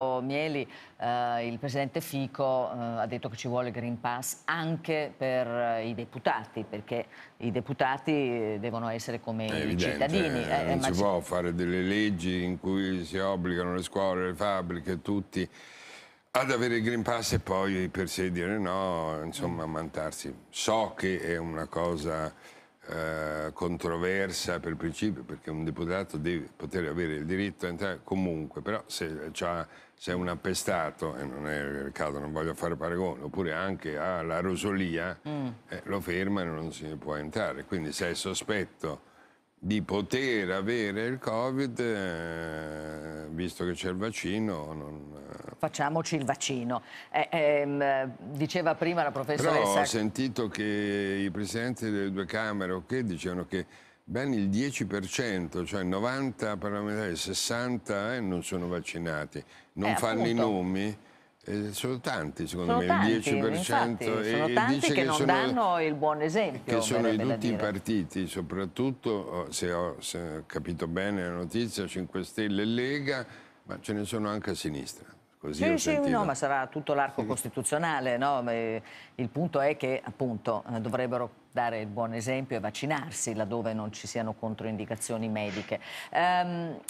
Mieli, eh, il presidente Fico eh, ha detto che ci vuole il Green Pass anche per eh, i deputati, perché i deputati eh, devono essere come i cittadini. Eh, eh, non si può fare delle leggi in cui si obbligano le scuole, le fabbriche, tutti ad avere il Green Pass e poi per sé dire no, insomma, mantarsi. So che è una cosa eh, controversa per principio, perché un deputato deve poter avere il diritto a entrare comunque, però se, se è un appestato, e non è il caso, non voglio fare paragone, oppure anche alla rosolia, mm. eh, lo ferma e non si può entrare. Quindi se è sospetto di poter avere il Covid, eh, visto che c'è il vaccino, non eh, facciamoci il vaccino. Eh, ehm, diceva prima la professoressa... Però ho sentito che i presidenti delle due Camere okay, dicevano che ben il 10%, cioè 90 parlamentari, 60 eh, non sono vaccinati. Non eh, fanno appunto. i nomi. Eh, sono tanti, secondo sono me, tanti, il 10%. Infatti, sono tanti che, che, non sono, danno il buon esempio. Che sono tutti i partiti, soprattutto, oh, se ho, se ho capito bene la notizia, 5 Stelle e Lega, ma ce ne sono anche a sinistra. Così sì, sì, no, ma sarà tutto l'arco costituzionale. No? Eh, il punto è che appunto eh, dovrebbero dare il buon esempio e vaccinarsi laddove non ci siano controindicazioni mediche. Ehm,